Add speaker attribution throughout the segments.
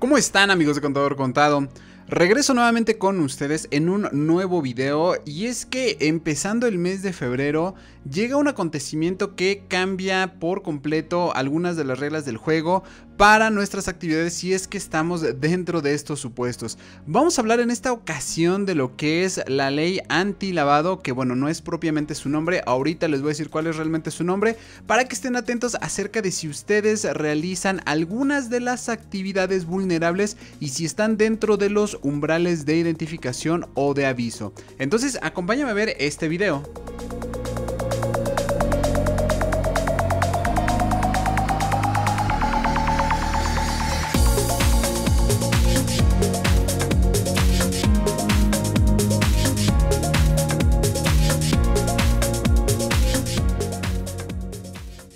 Speaker 1: ¿Cómo están amigos de Contador Contado? Regreso nuevamente con ustedes en un nuevo video y es que empezando el mes de febrero llega un acontecimiento que cambia por completo algunas de las reglas del juego, para nuestras actividades si es que estamos dentro de estos supuestos. Vamos a hablar en esta ocasión de lo que es la ley antilavado, que bueno, no es propiamente su nombre, ahorita les voy a decir cuál es realmente su nombre, para que estén atentos acerca de si ustedes realizan algunas de las actividades vulnerables y si están dentro de los umbrales de identificación o de aviso. Entonces, acompáñame a ver este video.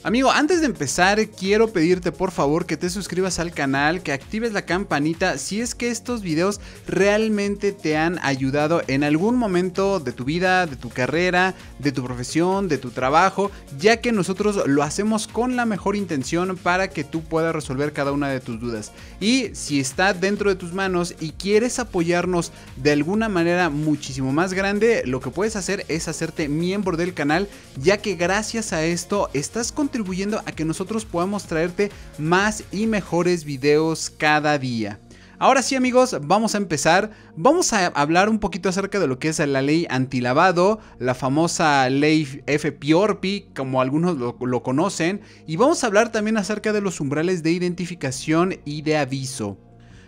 Speaker 1: Amigo, antes de empezar, quiero pedirte por favor que te suscribas al canal, que actives la campanita si es que estos videos realmente te han ayudado en algún momento de tu vida, de tu carrera, de tu profesión, de tu trabajo, ya que nosotros lo hacemos con la mejor intención para que tú puedas resolver cada una de tus dudas. Y si está dentro de tus manos y quieres apoyarnos de alguna manera muchísimo más grande, lo que puedes hacer es hacerte miembro del canal, ya que gracias a esto estás con contribuyendo a que nosotros podamos traerte más y mejores videos cada día. Ahora sí amigos, vamos a empezar. Vamos a hablar un poquito acerca de lo que es la ley antilavado, la famosa ley FPORPI, como algunos lo, lo, conocen, y vamos a hablar también acerca de los umbrales de identificación y de aviso.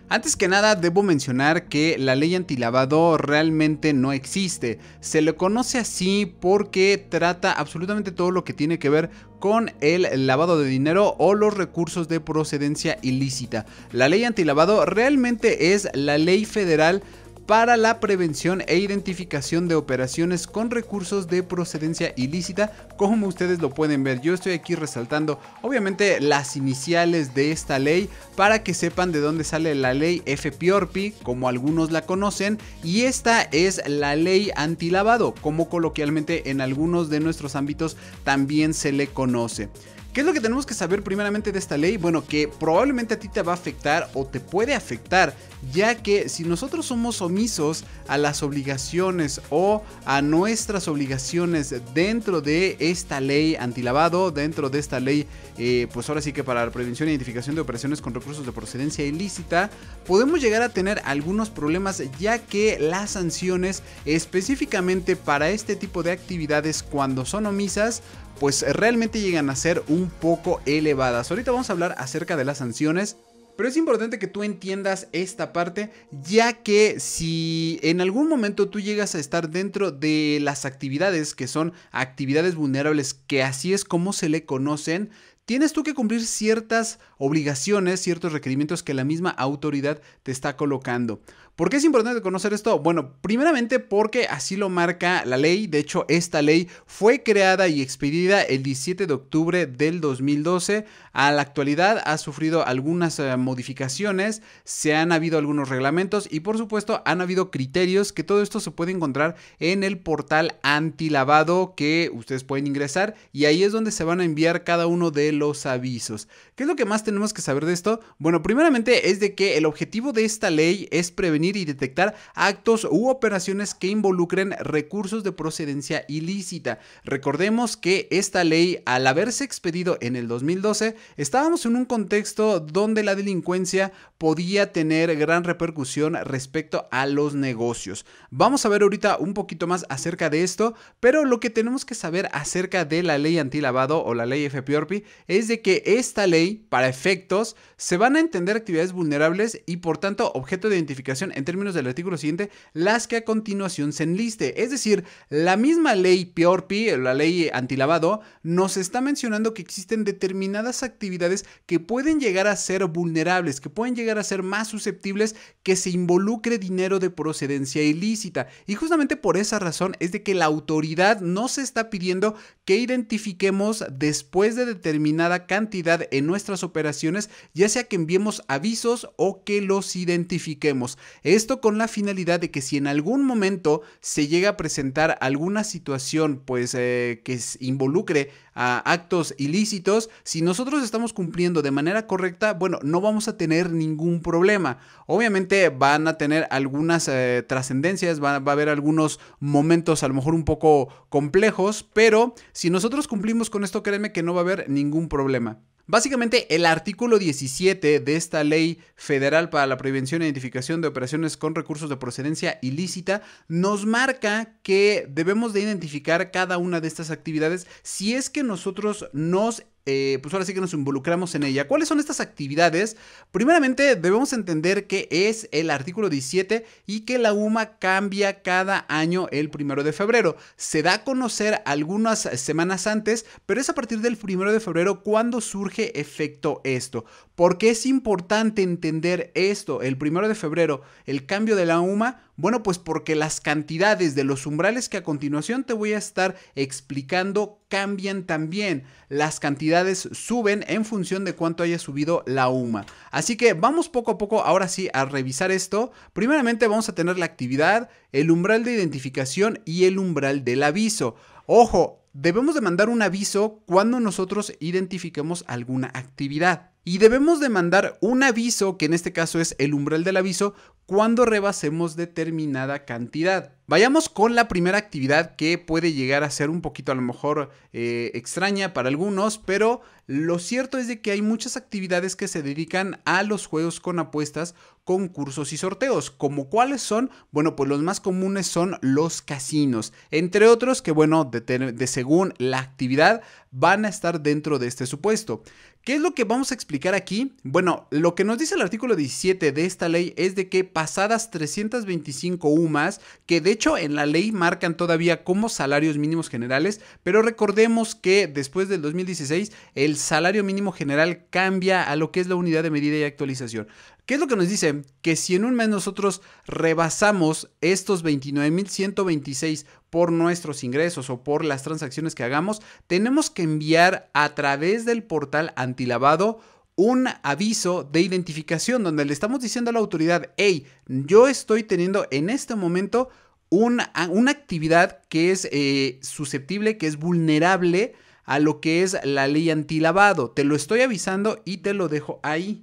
Speaker 1: Antes que nada, debo mencionar que la ley antilavado realmente no existe. Se le conoce así porque trata absolutamente todo lo que tiene que ver con el lavado de dinero o los recursos de procedencia ilícita. La ley antilavado realmente es la ley federal para la prevención e identificación de operaciones con recursos de procedencia ilícita, como ustedes lo pueden ver. Yo estoy aquí resaltando obviamente las iniciales de esta ley para que sepan de dónde sale la ley FPORPI, como algunos la conocen, y esta es la ley antilavado, como coloquialmente en algunos de nuestros ámbitos también se le conoce. ¿Qué es lo que tenemos que saber primeramente de esta ley? Bueno, que probablemente a ti te va a afectar o te puede afectar, ya que si nosotros somos omisos a las obligaciones o a nuestras obligaciones dentro de esta ley antilavado, dentro de esta ley, eh, pues ahora sí que para la prevención e identificación de operaciones con recursos de procedencia ilícita, podemos llegar a tener algunos problemas, ya que las sanciones específicamente para este tipo de actividades cuando son omisas, pues eh, realmente llegan a ser un poco elevadas. Ahorita vamos a hablar acerca de las sanciones pero es importante que tú entiendas esta parte, ya que si en algún momento tú llegas a estar dentro de las actividades que son actividades vulnerables, que así es como se le conocen, tienes tú que cumplir ciertas obligaciones, ciertos requerimientos que la misma autoridad te está colocando. ¿Por qué es importante conocer esto? Bueno, primeramente porque así lo marca la ley. De hecho, esta ley fue creada y expedida el 17 de octubre del 2012. A la actualidad ha sufrido algunas eh, modificaciones, se han habido algunos reglamentos y por supuesto han habido criterios que todo esto se puede encontrar en el portal antilavado que ustedes pueden ingresar y ahí es donde se van a enviar cada uno de los avisos. ¿Qué es lo que más tenemos que saber de esto? Bueno, primeramente es de que el objetivo de esta ley es prevenir y detectar actos u operaciones que involucren recursos de procedencia ilícita. Recordemos que esta ley, al haberse expedido en el 2012, estábamos en un contexto donde la delincuencia podía tener gran repercusión respecto a los negocios. Vamos a ver ahorita un poquito más acerca de esto, pero lo que tenemos que saber acerca de la ley antilavado o la ley FPORPI es de que esta ley, para efectos, se van a entender actividades vulnerables y por tanto objeto de identificación en términos del artículo siguiente, las que a continuación se enliste. Es decir, la misma ley Piorpi, la ley antilavado, nos está mencionando que existen determinadas actividades que pueden llegar a ser vulnerables, que pueden llegar a ser más susceptibles que se involucre dinero de procedencia ilícita. Y justamente por esa razón es de que la autoridad nos está pidiendo que identifiquemos después de determinada cantidad en nuestras operaciones, ya sea que enviemos avisos o que los identifiquemos. Esto con la finalidad de que si en algún momento se llega a presentar alguna situación pues eh, que involucre actos ilícitos, si nosotros estamos cumpliendo de manera correcta, bueno, no vamos a tener ningún problema. Obviamente van a tener algunas eh, trascendencias, va, a haber algunos momentos a lo mejor un poco complejos, pero si nosotros cumplimos con esto, créeme que no va a haber ningún problema. Básicamente, el artículo 17 de esta ley federal para la prevención e identificación de operaciones con recursos de procedencia ilícita nos marca que debemos de identificar cada una de estas actividades si es que nosotros nos eh, pues ahora sí que nos involucramos en ella. ¿Cuáles son estas actividades? Primeramente debemos entender que es el artículo 17 y que la UMA cambia cada año el primero de febrero. Se da a conocer algunas semanas antes, pero es a partir del primero de febrero cuando surge efecto esto. ¿Por qué es importante entender esto? El primero de febrero, el cambio de la UMA. Bueno, pues porque las cantidades de los umbrales que a continuación te voy a estar explicando cambian también. Las cantidades suben en función de cuánto haya subido la UMA. Así que vamos poco a poco ahora sí a revisar esto. Primeramente vamos a tener la actividad, el umbral de identificación y el umbral del aviso. Ojo, debemos de mandar un aviso cuando nosotros identifiquemos alguna actividad y debemos de mandar un aviso, que en este caso es el umbral del aviso, cuando rebasemos determinada cantidad. Vayamos con la primera actividad que puede llegar a ser un poquito a lo mejor eh, extraña para algunos, pero lo cierto es de que hay muchas actividades que se dedican a los juegos con apuestas, concursos y sorteos. ¿Como cuáles son? Bueno, pues los más comunes son los casinos, entre otros que bueno, de según la actividad van a estar dentro de este supuesto. ¿Qué es lo que vamos a explicar aquí? Bueno, lo que nos dice el artículo 17 de esta ley es de que pasadas 325 UMAS, que de hecho en la ley marcan todavía como salarios mínimos generales, pero recordemos que después del 2016 el salario mínimo general cambia a lo que es la unidad de medida y actualización. ¿Qué es lo que nos dice? Que si en un mes nosotros rebasamos estos 29.126 por nuestros ingresos o por las transacciones que hagamos, tenemos que enviar a través del portal antilavado un aviso de identificación donde le estamos diciendo a la autoridad, hey, yo estoy teniendo en este momento una, una actividad que es eh, susceptible, que es vulnerable a lo que es la ley antilavado. Te lo estoy avisando y te lo dejo ahí.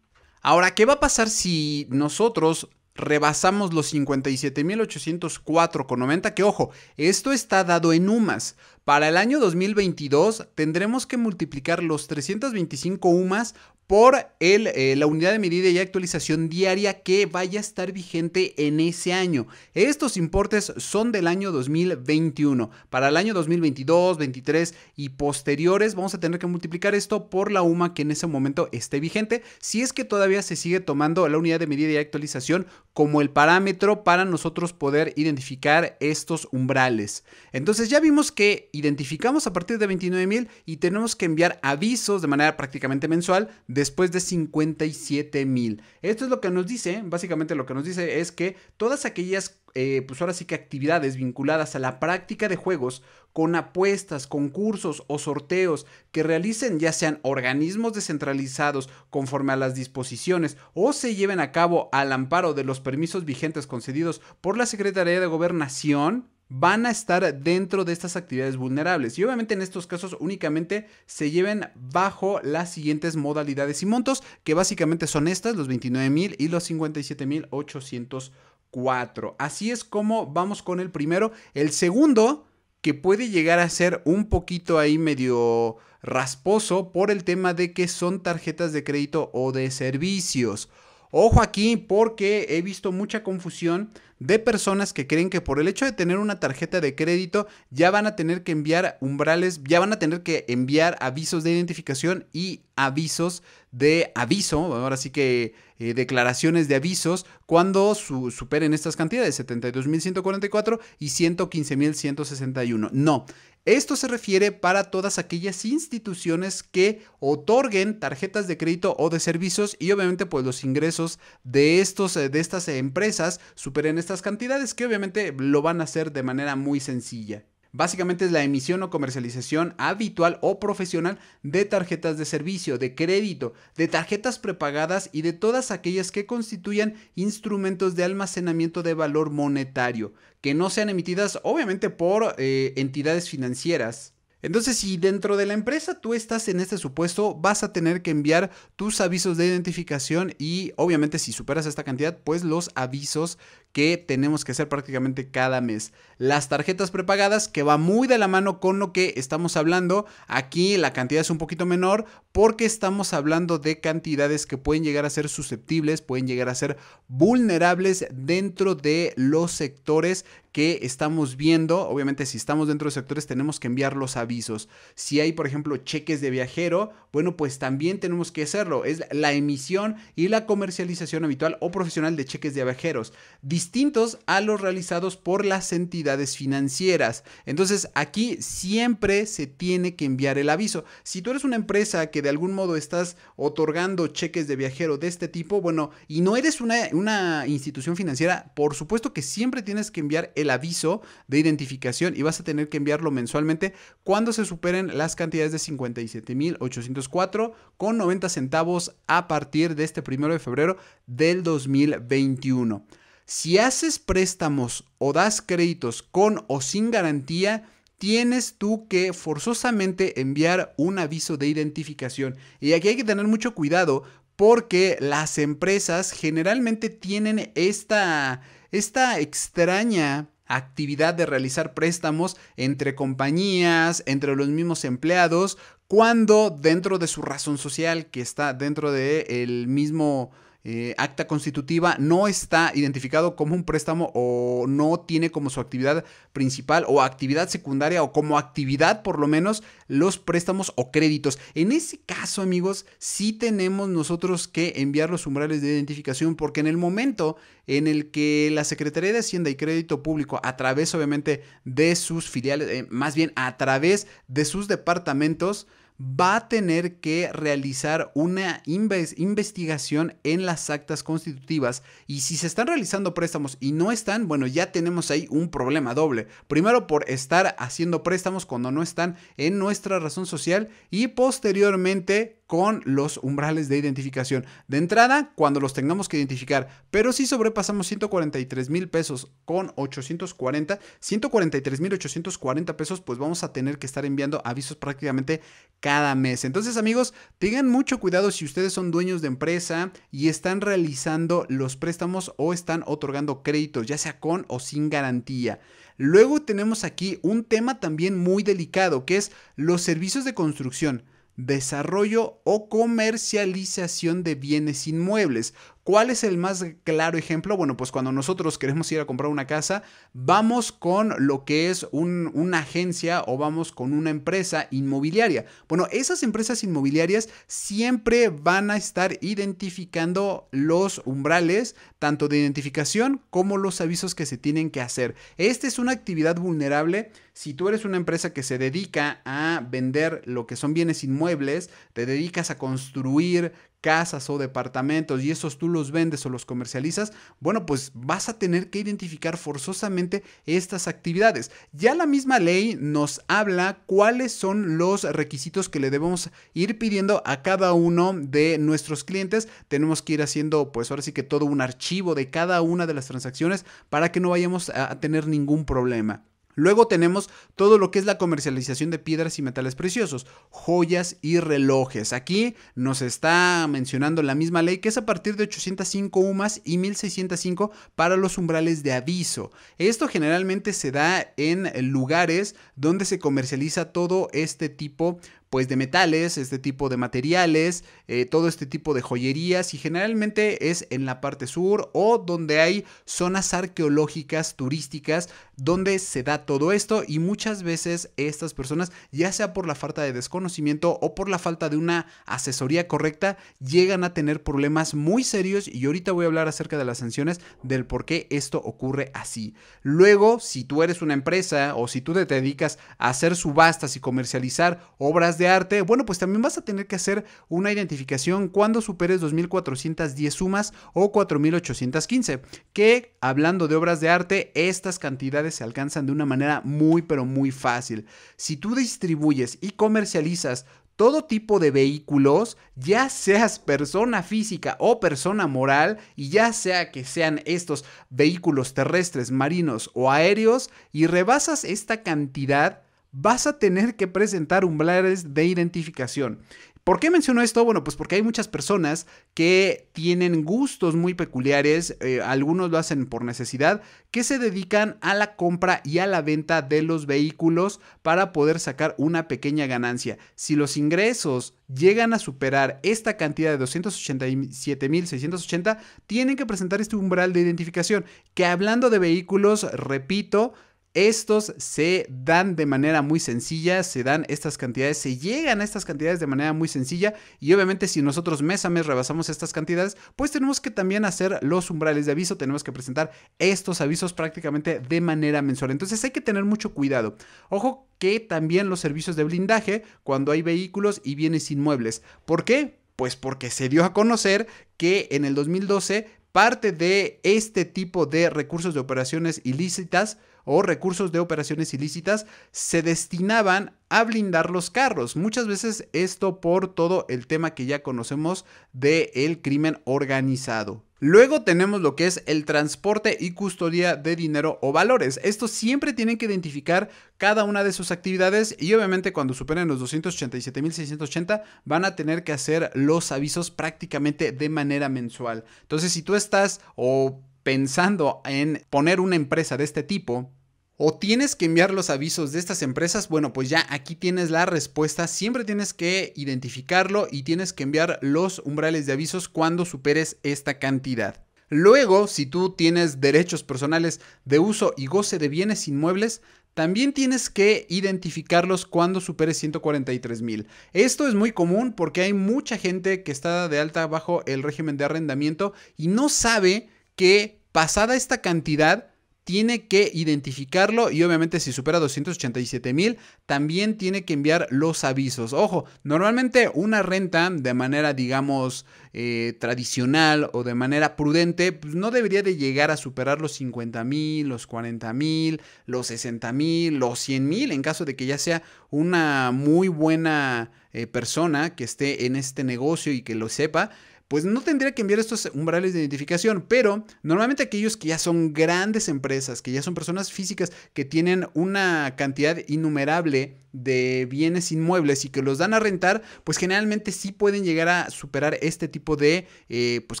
Speaker 1: Ahora, ¿qué va a pasar si nosotros rebasamos los 57.804,90? Que ojo, esto está dado en UMAS. Para el año 2022 tendremos que multiplicar los 325 UMAS por el, eh, la unidad de medida y actualización diaria que vaya a estar vigente en ese año. Estos importes son del año 2021. Para el año 2022, 23 y posteriores vamos a tener que multiplicar esto por la UMA que en ese momento esté vigente, si es que todavía se sigue tomando la unidad de medida y actualización como el parámetro para nosotros poder identificar estos umbrales. Entonces ya vimos que identificamos a partir de 29.000 y tenemos que enviar avisos de manera prácticamente mensual después de 57.000. Esto es lo que nos dice, básicamente lo que nos dice es que todas aquellas, eh, pues ahora sí que actividades vinculadas a la práctica de juegos con apuestas, concursos o sorteos que realicen ya sean organismos descentralizados conforme a las disposiciones o se lleven a cabo al amparo de los permisos vigentes concedidos por la Secretaría de Gobernación, van a estar dentro de estas actividades vulnerables. Y obviamente en estos casos únicamente se lleven bajo las siguientes modalidades y montos, que básicamente son estas, los 29.000 y los 57.804. Así es como vamos con el primero. El segundo, que puede llegar a ser un poquito ahí medio rasposo por el tema de que son tarjetas de crédito o de servicios. Ojo aquí porque he visto mucha confusión de personas que creen que por el hecho de tener una tarjeta de crédito ya van a tener que enviar umbrales, ya van a tener que enviar avisos de identificación y avisos de aviso, ahora sí que eh, declaraciones de avisos cuando superen estas cantidades, 72.144 y 115.161. No, esto se refiere para todas aquellas instituciones que otorguen tarjetas de crédito o de servicios y obviamente pues los ingresos de, estos, eh, de estas empresas superen estas cantidades que obviamente lo van a hacer de manera muy sencilla. Básicamente es la emisión o comercialización habitual o profesional de tarjetas de servicio, de crédito, de tarjetas prepagadas y de todas aquellas que constituyan instrumentos de almacenamiento de valor monetario, que no sean emitidas obviamente por eh, entidades financieras. Entonces, si dentro de la empresa tú estás en este supuesto, vas a tener que enviar tus avisos de identificación y obviamente si superas esta cantidad, pues los avisos que tenemos que hacer prácticamente cada mes las tarjetas prepagadas, que va muy de la mano con lo que estamos hablando. Aquí la cantidad es un poquito menor porque estamos hablando de cantidades que pueden llegar a ser susceptibles, pueden llegar a ser vulnerables dentro de los sectores que estamos viendo. Obviamente, si estamos dentro de sectores, tenemos que enviar los avisos. Si hay, por ejemplo, cheques de viajero, bueno, pues también tenemos que hacerlo. Es la emisión y la comercialización habitual o profesional de cheques de viajeros, distintos a los realizados por las entidades financieras. Entonces aquí siempre se tiene que enviar el aviso. Si tú eres una empresa que de algún modo estás otorgando cheques de viajero de este tipo, bueno, y no eres una, una institución financiera, por supuesto que siempre tienes que enviar el aviso de identificación y vas a tener que enviarlo mensualmente cuando se superen las cantidades de 57.804 con 90 centavos a partir de este primero de febrero del 2021. Si haces préstamos o das créditos con o sin garantía, tienes tú que forzosamente enviar un aviso de identificación. Y aquí hay que tener mucho cuidado porque las empresas generalmente tienen esta, esta extraña actividad de realizar préstamos entre compañías, entre los mismos empleados, cuando dentro de su razón social, que está dentro del el mismo eh, acta constitutiva no está identificado como un préstamo o no tiene como su actividad principal o actividad secundaria o como actividad por lo menos los préstamos o créditos. En ese caso, amigos, sí tenemos nosotros que enviar los umbrales de identificación porque en el momento en el que la Secretaría de Hacienda y Crédito Público, a través obviamente de sus filiales, eh, más bien a través de sus departamentos, va a tener que realizar una investigación en las actas constitutivas y si se están realizando préstamos y no están, bueno, ya tenemos ahí un problema doble. Primero por estar haciendo préstamos cuando no están en nuestra razón social y posteriormente con los umbrales de identificación. De entrada, cuando los tengamos que identificar, pero si sobrepasamos 143 mil pesos con 840, 143 mil 840 pesos, pues vamos a tener que estar enviando avisos prácticamente cada mes. Entonces, amigos, tengan mucho cuidado si ustedes son dueños de empresa y están realizando los préstamos o están otorgando créditos, ya sea con o sin garantía. Luego tenemos aquí un tema también muy delicado, que es los servicios de construcción desarrollo o comercialización de bienes inmuebles, ¿Cuál es el más claro ejemplo? Bueno, pues cuando nosotros queremos ir a comprar una casa, vamos con lo que es una agencia o vamos con una empresa inmobiliaria. Bueno, esas empresas inmobiliarias siempre van a estar identificando los umbrales, tanto de identificación como los avisos que se tienen que hacer. Esta es una actividad vulnerable. Si tú eres una empresa que se dedica a vender lo que son bienes inmuebles, te dedicas a construir casas o departamentos y esos tú los vendes o los comercializas, bueno, pues vas a tener que identificar forzosamente estas actividades. Ya la misma ley nos habla cuáles son los requisitos que le debemos ir pidiendo a cada uno de nuestros clientes. Tenemos que ir haciendo, pues ahora sí que todo un archivo de cada una de las transacciones para que no vayamos a tener ningún problema. Luego tenemos todo lo que es la comercialización de piedras y metales preciosos, joyas y relojes. Aquí nos está mencionando la misma ley que es a partir de 805 UMAS y 1605 para los umbrales de aviso. Esto generalmente se da en lugares donde se comercializa todo este tipo pues de metales, este tipo de materiales, eh, todo este tipo de joyerías y generalmente es en la parte sur o donde hay zonas arqueológicas turísticas donde se da todo esto y muchas veces estas personas, ya sea por la falta de desconocimiento o por la falta de una asesoría correcta, llegan a tener problemas muy serios y ahorita voy a hablar acerca de las sanciones del por qué esto ocurre así. Luego, si tú eres una empresa o si tú te dedicas a hacer subastas y comercializar obras de arte, bueno, pues también vas a tener que hacer una identificación cuando superes 2410 sumas o 4815, que hablando de obras de arte, estas cantidades se alcanzan de una manera muy pero muy fácil. Si tú distribuyes y comercializas todo tipo de vehículos, ya seas persona física o persona moral, y ya sea que sean estos vehículos terrestres, marinos o aéreos, y rebasas esta cantidad, vas a tener que presentar umbrales de identificación. ¿Por qué menciono esto? Bueno, pues porque hay muchas personas que tienen gustos muy peculiares, eh, algunos lo hacen por necesidad, que se dedican a la compra y a la venta de los vehículos para poder sacar una pequeña ganancia. Si los ingresos llegan a superar esta cantidad de 287.680, tienen que presentar este umbral de identificación, que hablando de vehículos, repito, estos se dan de manera muy sencilla, se dan estas cantidades, se llegan a estas cantidades de manera muy sencilla y obviamente si nosotros mes a mes rebasamos estas cantidades, pues tenemos que también hacer los umbrales de aviso, tenemos que presentar estos avisos prácticamente de manera mensual. Entonces hay que tener mucho cuidado. Ojo que también los servicios de blindaje cuando hay vehículos y bienes inmuebles. ¿Por qué? Pues porque se dio a conocer que en el 2012 parte de este tipo de recursos de operaciones ilícitas o recursos de operaciones ilícitas se destinaban a blindar los carros. Muchas veces esto por todo el tema que ya conocemos del el crimen organizado. Luego tenemos lo que es el transporte y custodia de dinero o valores. Estos siempre tienen que identificar cada una de sus actividades y obviamente cuando superen los 287.680 van a tener que hacer los avisos prácticamente de manera mensual. Entonces si tú estás o pensando en poner una empresa de este tipo, o tienes que enviar los avisos de estas empresas, bueno, pues ya aquí tienes la respuesta. Siempre tienes que identificarlo y tienes que enviar los umbrales de avisos cuando superes esta cantidad. Luego, si tú tienes derechos personales de uso y goce de bienes inmuebles, también tienes que identificarlos cuando superes 143 mil. Esto es muy común porque hay mucha gente que está de alta bajo el régimen de arrendamiento y no sabe que pasada esta cantidad tiene que identificarlo y obviamente si supera 287 mil también tiene que enviar los avisos. Ojo, normalmente una renta de manera digamos eh, tradicional o de manera prudente pues, no debería de llegar a superar los 50 mil, los 40 mil, los 60 mil, los 100 mil en caso de que ya sea una muy buena eh, persona que esté en este negocio y que lo sepa pues no tendría que enviar estos umbrales de identificación, pero normalmente aquellos que ya son grandes empresas, que ya son personas físicas, que tienen una cantidad innumerable de bienes inmuebles y que los dan a rentar, pues generalmente sí pueden llegar a superar este tipo de eh, pues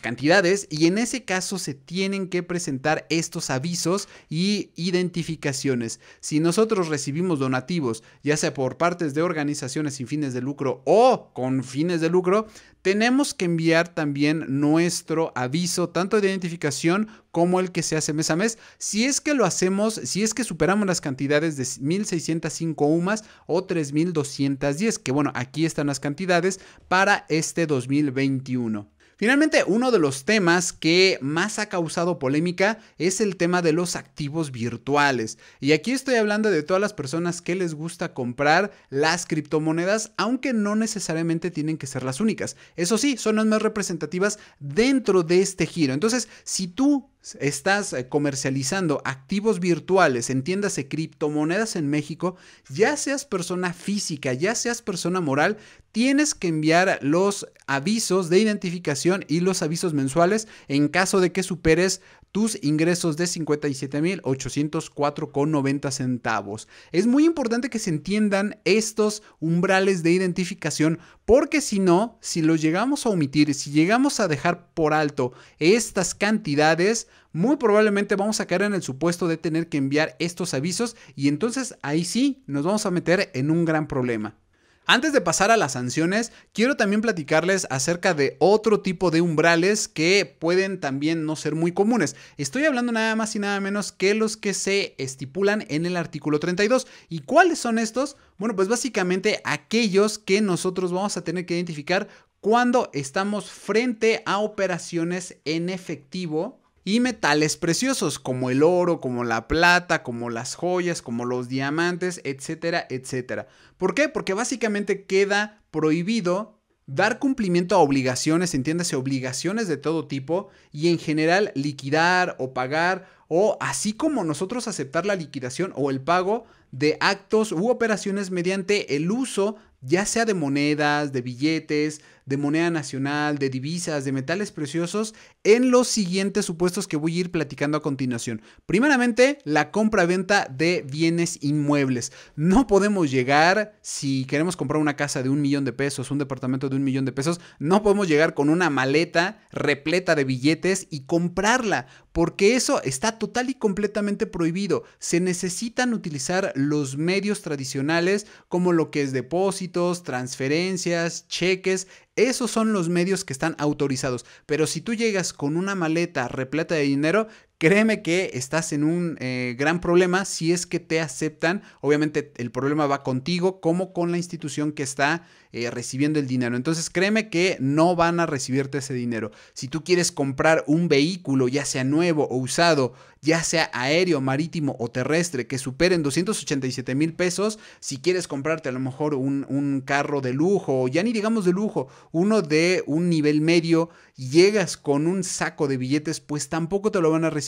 Speaker 1: cantidades y en ese caso se tienen que presentar estos avisos y identificaciones. Si nosotros recibimos donativos, ya sea por partes de organizaciones sin fines de lucro o con fines de lucro, tenemos que enviar también nuestro aviso, tanto de identificación como el que se hace mes a mes. Si es que lo hacemos, si es que superamos las cantidades de 1605 UMAS o 3.210, que bueno, aquí están las cantidades para este 2021. Finalmente, uno de los temas que más ha causado polémica es el tema de los activos virtuales. Y aquí estoy hablando de todas las personas que les gusta comprar las criptomonedas, aunque no necesariamente tienen que ser las únicas. Eso sí, son las más representativas dentro de este giro. Entonces, si tú estás eh, comercializando activos virtuales, entiéndase criptomonedas en México, ya seas persona física, ya seas persona moral, tienes que enviar los avisos de identificación y los avisos mensuales en caso de que superes tus ingresos de 57.804,90 centavos. Es muy importante que se entiendan estos umbrales de identificación porque si no, si los llegamos a omitir, si llegamos a dejar por alto estas cantidades, muy probablemente vamos a caer en el supuesto de tener que enviar estos avisos y entonces ahí sí nos vamos a meter en un gran problema. Antes de pasar a las sanciones, quiero también platicarles acerca de otro tipo de umbrales que pueden también no ser muy comunes. Estoy hablando nada más y nada menos que los que se estipulan en el artículo 32. ¿Y cuáles son estos? Bueno, pues básicamente aquellos que nosotros vamos a tener que identificar cuando estamos frente a operaciones en efectivo y metales preciosos como el oro, como la plata, como las joyas, como los diamantes, etcétera, etcétera. ¿Por qué? Porque básicamente queda prohibido dar cumplimiento a obligaciones, entiéndase, obligaciones de todo tipo y en general liquidar o pagar o así como nosotros aceptar la liquidación o el pago de actos u operaciones mediante el uso ya sea de monedas, de billetes, de moneda nacional, de divisas, de metales preciosos en los siguientes supuestos que voy a ir platicando a continuación. Primeramente, la compra-venta de bienes inmuebles. No podemos llegar, si queremos comprar una casa de un millón de pesos, un departamento de un millón de pesos, no podemos llegar con una maleta repleta de billetes y comprarla, porque eso está total y completamente prohibido. Se necesitan utilizar los medios tradicionales como lo que es depósitos, transferencias, cheques, esos son los medios que están autorizados. Pero si tú llegas con una maleta repleta de dinero, créeme que estás en un eh, gran problema si es que te aceptan. Obviamente el problema va contigo como con la institución que está eh, recibiendo el dinero. Entonces créeme que no van a recibirte ese dinero. Si tú quieres comprar un vehículo, ya sea nuevo o usado, ya sea aéreo, marítimo o terrestre, que superen 287 mil pesos, si quieres comprarte a lo mejor un, un carro de lujo, ya ni digamos de lujo, uno de un nivel medio, llegas con un saco de billetes, pues tampoco te lo van a recibir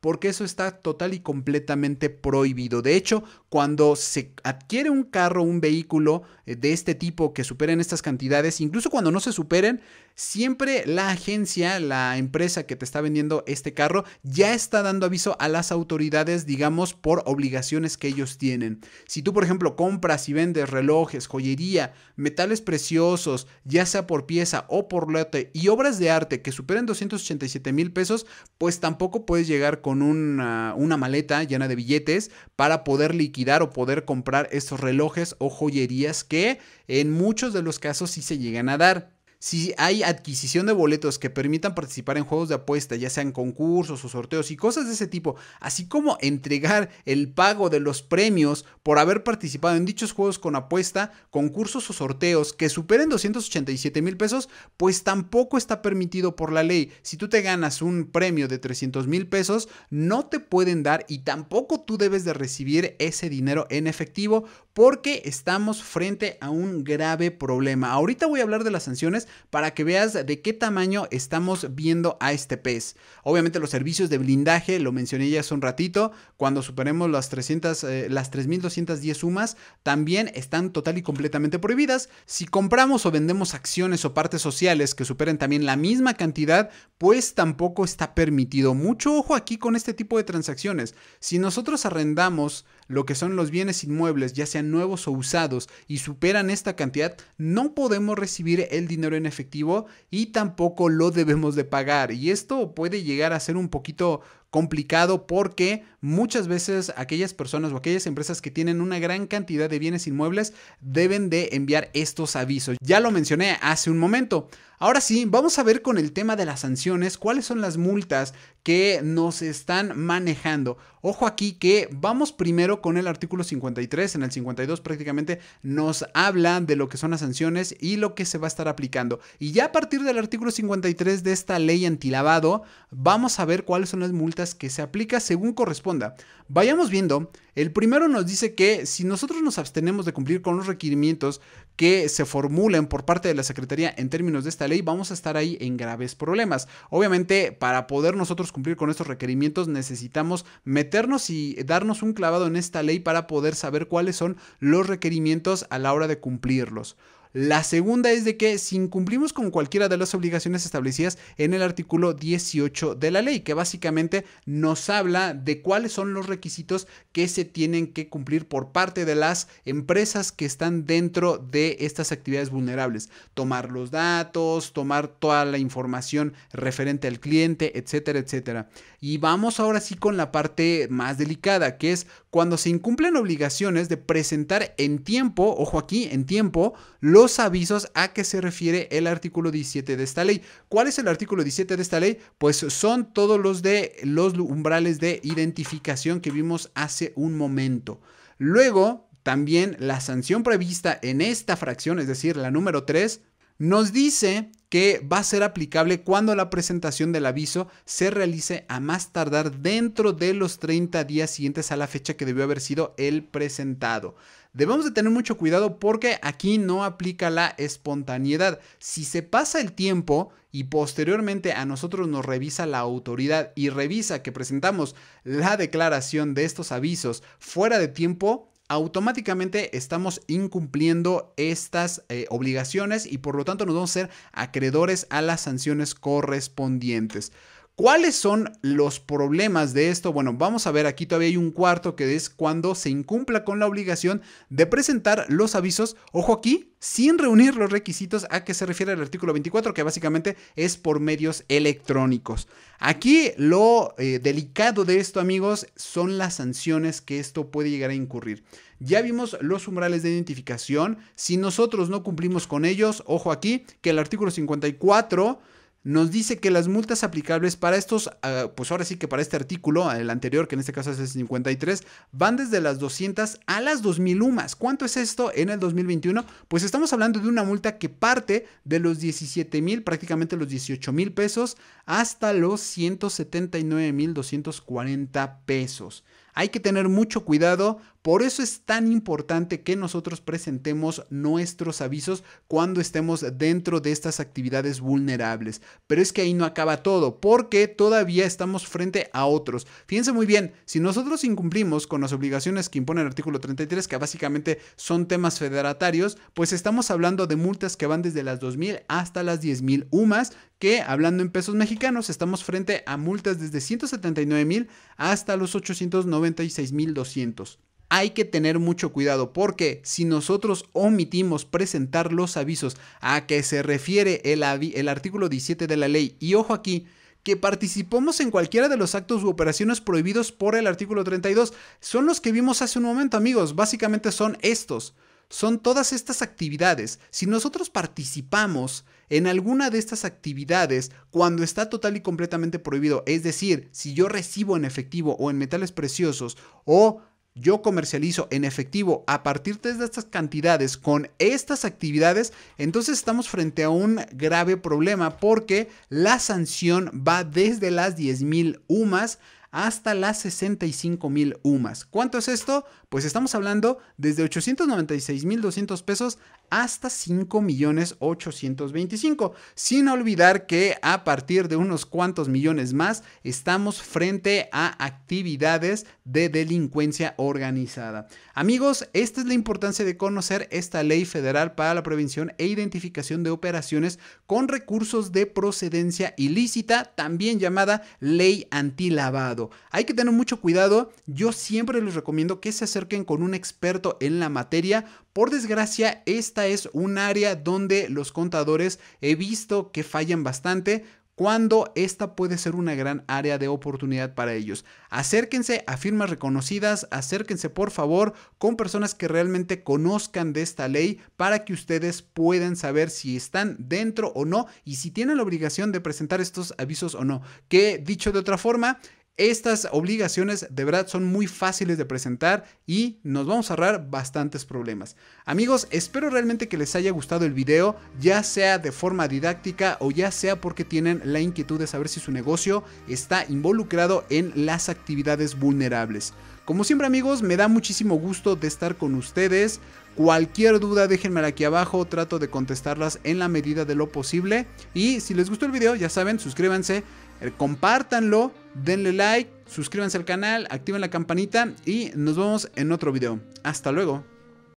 Speaker 1: porque eso está total y completamente prohibido. De hecho, cuando se adquiere un carro, un vehículo eh, de este tipo que superen estas cantidades, incluso cuando no se superen, siempre la agencia, la empresa que te está vendiendo este carro, ya está dando aviso a las autoridades, digamos, por obligaciones que ellos tienen. Si tú, por ejemplo, compras y vendes relojes, joyería, metales preciosos, ya sea por pieza o por lote, y obras de arte que superen 287 mil pesos, pues tampoco puedes llegar con una, una maleta llena de billetes para poder liquidar o poder comprar estos relojes o joyerías que en muchos de los casos sí se llegan a dar. Si hay adquisición de boletos que permitan participar en juegos de apuesta, ya sean concursos o sorteos y cosas de ese tipo, así como entregar el pago de los premios por haber participado en dichos juegos con apuesta, concursos o sorteos que superen 287 mil pesos, pues tampoco está permitido por la ley. Si tú te ganas un premio de 300 mil pesos, no te pueden dar y tampoco tú debes de recibir ese dinero en efectivo porque estamos frente a un grave problema. Ahorita voy a hablar de las sanciones para que veas de qué tamaño estamos viendo a este pez. Obviamente los servicios de blindaje, lo mencioné ya hace un ratito, cuando superemos las, 300, eh, las 3.210 sumas, también están total y completamente prohibidas. Si compramos o vendemos acciones o partes sociales que superen también la misma cantidad, pues tampoco está permitido. Mucho ojo aquí con este tipo de transacciones. Si nosotros arrendamos lo que son los bienes inmuebles, ya sean nuevos o usados, y superan esta cantidad, no podemos recibir el dinero en efectivo y tampoco lo debemos de pagar. Y esto puede llegar a ser un poquito complicado porque muchas veces aquellas personas o aquellas empresas que tienen una gran cantidad de bienes inmuebles deben de enviar estos avisos. Ya lo mencioné hace un momento. Ahora sí, vamos a ver con el tema de las sanciones, cuáles son las multas que nos están manejando. Ojo aquí que vamos primero con el artículo 53, en el 52 prácticamente nos habla de lo que son las sanciones y lo que se va a estar aplicando. Y ya a partir del artículo 53 de esta ley antilavado, vamos a ver cuáles son las multas que se aplica según corresponda. Vayamos viendo, el primero nos dice que si nosotros nos abstenemos de cumplir con los requerimientos que se formulen por parte de la Secretaría en términos de esta ley, vamos a estar ahí en graves problemas. Obviamente, para poder nosotros cumplir con estos requerimientos necesitamos meternos y darnos un clavado en esta ley para poder saber cuáles son los requerimientos a la hora de cumplirlos. La segunda es de que si incumplimos con cualquiera de las obligaciones establecidas en el artículo 18 de la ley, que básicamente nos habla de cuáles son los requisitos que se tienen que cumplir por parte de las empresas que están dentro de estas actividades vulnerables. Tomar los datos, tomar toda la información referente al cliente, etcétera, etcétera. Y vamos ahora sí con la parte más delicada, que es cuando se incumplen obligaciones de presentar en tiempo, ojo aquí, en tiempo, los avisos a que se refiere el artículo 17 de esta ley. ¿Cuál es el artículo 17 de esta ley? Pues son todos los de los umbrales de identificación que vimos hace un momento. Luego, también la sanción prevista en esta fracción, es decir, la número 3, nos dice que va a ser aplicable cuando la presentación del aviso se realice a más tardar dentro de los 30 días siguientes a la fecha que debió haber sido el presentado. Debemos de tener mucho cuidado porque aquí no aplica la espontaneidad. Si se pasa el tiempo y posteriormente a nosotros nos revisa la autoridad y revisa que presentamos la declaración de estos avisos fuera de tiempo, automáticamente estamos incumpliendo estas eh, obligaciones y por lo tanto nos vamos a ser acreedores a las sanciones correspondientes. ¿Cuáles son los problemas de esto? Bueno, vamos a ver, aquí todavía hay un cuarto que es cuando se incumpla con la obligación de presentar los avisos, ojo aquí, sin reunir los requisitos a que se refiere el artículo 24, que básicamente es por medios electrónicos. Aquí lo eh, delicado de esto, amigos, son las sanciones que esto puede llegar a incurrir. Ya vimos los umbrales de identificación. Si nosotros no cumplimos con ellos, ojo aquí, que el artículo 54 nos dice que las multas aplicables para estos, ah, pues ahora sí que para este artículo, el anterior, que en este caso es el 53, van desde las 200 a las 2000 UMAS. ¿Cuánto es esto en el 2021? Pues estamos hablando de una multa que parte de los 17,000, mil, prácticamente los 18,000 mil pesos, hasta los 179,240 mil pesos. Hay que tener mucho cuidado por eso es tan importante que nosotros presentemos nuestros avisos cuando estemos dentro de estas actividades vulnerables. Pero es que ahí no acaba todo, porque todavía estamos frente a otros. Fíjense muy bien, si nosotros incumplimos con las obligaciones que impone el artículo 33, que básicamente son temas federatarios, pues estamos hablando de multas que van desde las 2.000 hasta las 10.000 UMAS, que hablando en pesos mexicanos estamos frente a multas desde 179.000 hasta los 896.200 hay que tener mucho cuidado porque si nosotros omitimos presentar los avisos a que se refiere el, artículo 17 de la ley, y ojo aquí, que participamos en cualquiera de los actos u operaciones prohibidos por el artículo 32, son los que vimos hace un momento amigos, básicamente son estos son todas estas actividades. Si nosotros participamos en alguna de estas actividades cuando está total y completamente prohibido, es decir, si yo recibo en efectivo o en metales preciosos o yo comercializo en efectivo a partir de estas cantidades con estas actividades, entonces estamos frente a un grave problema porque la sanción va desde las 10.000 UMAS hasta las 65 mil UMAS. ¿Cuánto es esto? Pues estamos hablando desde 896 mil 200 pesos hasta 5.825.000, sin olvidar que a partir de unos cuantos millones más estamos frente a actividades de delincuencia organizada. Amigos, esta es la importancia de conocer esta ley federal para la prevención e identificación de operaciones con recursos de procedencia ilícita, también llamada ley antilavado. Hay que tener mucho cuidado, yo siempre les recomiendo que se acerquen con un experto en la materia por desgracia, esta es un área donde los contadores he visto que fallan bastante cuando esta puede ser una gran área de oportunidad para ellos. Acérquense a firmas reconocidas, acérquense por favor con personas que realmente conozcan de esta ley para que ustedes puedan saber si están dentro o no y si tienen la obligación de presentar estos avisos o no. Que dicho de otra forma, estas obligaciones de verdad son muy fáciles de presentar y nos vamos a ahorrar bastantes problemas. Amigos, espero realmente que les haya gustado el video, ya sea de forma didáctica o ya sea porque tienen la inquietud de saber si su negocio está involucrado en las actividades vulnerables. Como siempre amigos, me da muchísimo gusto de estar con ustedes. Cualquier duda déjenmela aquí abajo, trato de contestarlas en la medida de lo posible. Y si les gustó el video, ya saben, suscríbanse eh, compártanlo, denle like, suscríbanse al canal, activen la campanita y nos vemos en otro video. Hasta luego.